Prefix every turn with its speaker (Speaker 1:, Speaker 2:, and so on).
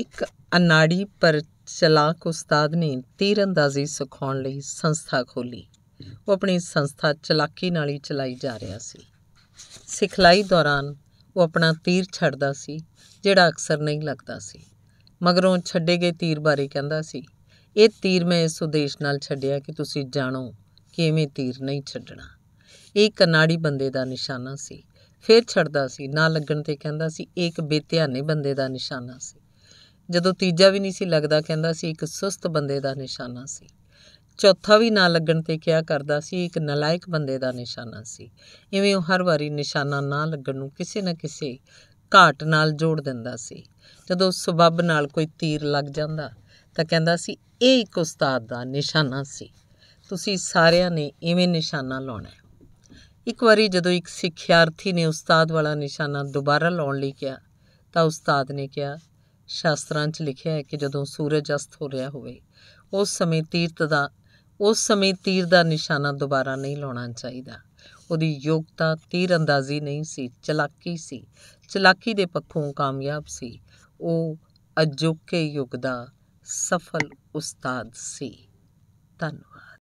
Speaker 1: ਇੱਕ ਅਨਾੜੀ ਪਰ ਚਲਾਕ ਉਸਤਾਦ ਨੇ ਤੀਰੰਦਾਜ਼ੀ ਸਿਖਾਉਣ ਲਈ ਸੰਸਥਾ ਖੋਲੀ ਉਹ ਆਪਣੀ ਸੰਸਥਾ ਚਲਾਕੀ ਨਾਲ ਹੀ ਚਲਾਈ ਜਾ ਰਿਹਾ ਸੀ ਸਿਖਲਾਈ ਦੌਰਾਨ ਉਹ ਆਪਣਾ ਤੀਰ ਛੱਡਦਾ ਸੀ ਜਿਹੜਾ ਅਕਸਰ ਨਹੀਂ ਲੱਗਦਾ ਸੀ ਮਗਰੋਂ ਛੱਡੇ ਗਏ ਤੀਰ ਬਾਰੇ ਕਹਿੰਦਾ ਸੀ ਇਹ ਤੀਰ ਮੈਂ ਇਸ ਉਦੇਸ਼ ਨਾਲ ਛੱਡਿਆ ਕਿ ਤੁਸੀਂ ਜਾਣੋ ਕਿਵੇਂ ਤੀਰ ਨਹੀਂ ਛੱਡਣਾ ਇਹ ਕਨਾੜੀ ਬੰਦੇ ਦਾ ਨਿਸ਼ਾਨਾ ਸੀ ਫਿਰ ਛੱਡਦਾ ਸੀ ਨਾ ਲੱਗਣ ਤੇ ਕਹਿੰਦਾ ਸੀ ਇਹ ਇੱਕ ਬੇਧਿਆਨੇ ਬੰਦੇ ਦਾ ਨਿਸ਼ਾਨਾ ਸੀ ਜਦੋਂ ਤੀਜਾ ਵੀ ਨਹੀਂ ਸੀ ਲੱਗਦਾ ਕਹਿੰਦਾ ਸੀ ਇੱਕ ਸੁਸਤ ਬੰਦੇ ਦਾ ਨਿਸ਼ਾਨਾ ਸੀ ਚੌਥਾ ਵੀ ਨਾ ਲੱਗਣ ਤੇ ਕਿਹਾ ਕਰਦਾ ਸੀ ਇੱਕ ਨਲਾਇਕ ਬੰਦੇ ਦਾ ਨਿਸ਼ਾਨਾ ਸੀ ਇਵੇਂ ਉਹ ਹਰ ਵਾਰੀ ਨਿਸ਼ਾਨਾ ਨਾ ਲੱਗਣ ਨੂੰ ਕਿਸੇ ਨਾ ਕਿਸੇ ਘਾਟ ਨਾਲ ਜੋੜ ਦਿੰਦਾ ਸੀ ਜਦੋਂ ਸਬਬ ਨਾਲ ਕੋਈ ਤੀਰ ਲੱਗ ਜਾਂਦਾ ਤਾਂ ਕਹਿੰਦਾ ਸੀ ਇਹ ਇੱਕ ਉਸਤਾਦ ਦਾ ਨਿਸ਼ਾਨਾ ਸੀ ਤੁਸੀਂ ਸਾਰਿਆਂ ਨੇ ਇਵੇਂ ਨਿਸ਼ਾਨਾ ਲਾਉਣਾ ਇੱਕ ਵਾਰੀ ਜਦੋਂ ਇੱਕ ਸਿੱਖਿਆਰਥੀ ਨੇ ਉਸਤਾਦ ਵਾਲਾ ਨਿਸ਼ਾਨਾ ਦੁਬਾਰਾ ਲਾਉਣ ਲਈ ਕਿਹਾ ਤਾਂ ਉਸਤਾਦ ਨੇ ਕਿਹਾ ਸ਼ਾਸਤਰਾਂ 'ਚ ਲਿਖਿਆ ਹੈ ਕਿ ਜਦੋਂ ਸੂਰਜ ਅਸਤ ਹੋ ਰਿਹਾ ਹੋਵੇ ਉਸ ਸਮੇਂ ਤੀਰਤ ਦਾ ਉਸ ਸਮੇਂ ਤੀਰ ਦਾ ਨਿਸ਼ਾਨਾ ਦੁਬਾਰਾ ਨਹੀਂ ਲਾਉਣਾ ਚਾਹੀਦਾ ਉਹਦੀ ਯੋਗਤਾ ਤੀਰ ਅੰਦਾਜ਼ੀ ਨਹੀਂ ਸੀ ਚਲਾਕੀ ਸੀ ਚਲਾਕੀ ਦੇ ਪੱਖੋਂ ਕਾਮਯਾਬ ਸੀ ਉਹ ਅਜੋਕੇ ਯੁੱਗ ਦਾ ਸਫਲ ਉਸਤਾਦ ਸੀ ਧੰਨਵਾਦ